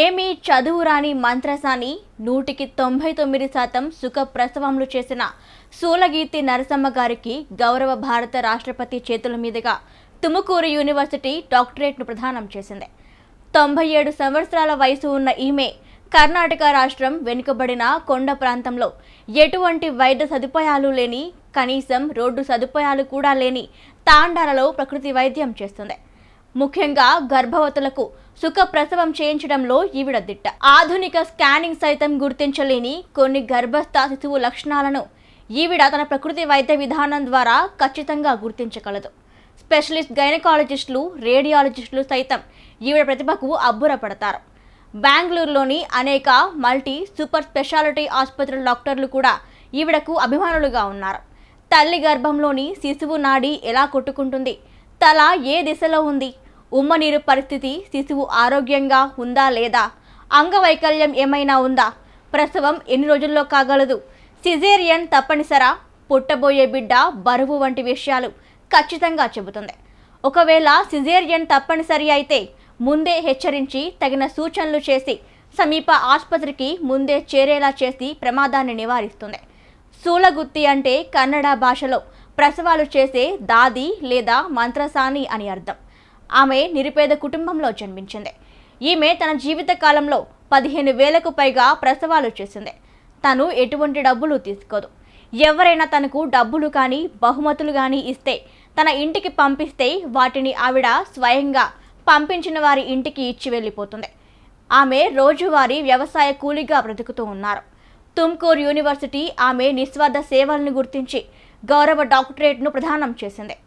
ఏమీ చదువురాని మంత్రసాని నూటికి తొంభై తొమ్మిది శాతం సుఖ ప్రసవములు చేసిన సూలగీతి నరసమ్మ గారికి గౌరవ భారత రాష్ట్రపతి చేతుల మీదుగా తుముకూరు యూనివర్సిటీ డాక్టరేట్ను ప్రదానం చేసింది తొంభై ఏడు సంవత్సరాల వయసు ఉన్న ఈమె కర్ణాటక రాష్ట్రం వెనుకబడిన కొండ ప్రాంతంలో ఎటువంటి వైద్య సదుపాయాలు లేని కనీసం రోడ్డు సదుపాయాలు కూడా లేని తాండాలలో ప్రకృతి వైద్యం చేస్తుంది ముఖ్యంగా గర్భవతులకు సుఖ ప్రసవం చేయించడంలో ఈవిడ దిట్ట ఆధునిక స్కానింగ్ సైతం గుర్తించలేని కొన్ని గర్భస్థ శిశువు లక్షణాలను ఈవిడ తన ప్రకృతి వైద్య విధానం ద్వారా ఖచ్చితంగా గుర్తించగలదు స్పెషలిస్ట్ గైనకాలజిస్టులు రేడియాలజిస్టులు సైతం ఈవిడ ప్రతిభకు అబ్బురపడతారు బెంగళూరులోని అనేక మల్టీ సూపర్ స్పెషాలిటీ ఆసుపత్రుల డాక్టర్లు కూడా ఈవిడకు అభిమానులుగా ఉన్నారు తల్లి గర్భంలోని శిశువు నాడి ఎలా కొట్టుకుంటుంది తల ఏ దిశలో ఉంది ఉమ్మనీరు పరిస్థితి శిశువు ఆరోగ్యంగా ఉందా లేదా అంగవైకల్యం ఏమైనా ఉందా ప్రసవం ఎన్ని రోజుల్లో కాగలదు సిజేరియన్ తప్పనిసరా పుట్టబోయే బిడ్డ బరువు వంటి విషయాలు ఖచ్చితంగా చెబుతుంది ఒకవేళ సిజేరియన్ తప్పనిసరి అయితే ముందే హెచ్చరించి తగిన సూచనలు చేసి సమీప ఆసుపత్రికి ముందే చేరేలా చేసి ప్రమాదాన్ని నివారిస్తుంది సూలగుత్తి అంటే కన్నడ భాషలో ప్రసవాలు చేసే దాది లేదా మంత్రసాని అని అర్థం ఆమె నిరుపేద కుటుంబంలో జన్మించింది ఈమె తన జీవిత కాలంలో పదిహేను వేలకు పైగా ప్రసవాలు చేసింది తను ఎటువంటి డబ్బులు తీసుకోదు ఎవరైనా తనకు డబ్బులు కానీ బహుమతులు కానీ ఇస్తే తన ఇంటికి పంపిస్తే వాటిని ఆవిడ స్వయంగా పంపించిన వారి ఇంటికి ఇచ్చి వెళ్ళిపోతుంది ఆమె రోజువారీ వ్యవసాయ కూలీగా బ్రతుకుతూ ఉన్నారు తుమ్కూర్ యూనివర్సిటీ ఆమె నిస్వార్థ సేవలను గుర్తించి గౌరవ డాక్టరేట్ను ప్రదానం చేసింది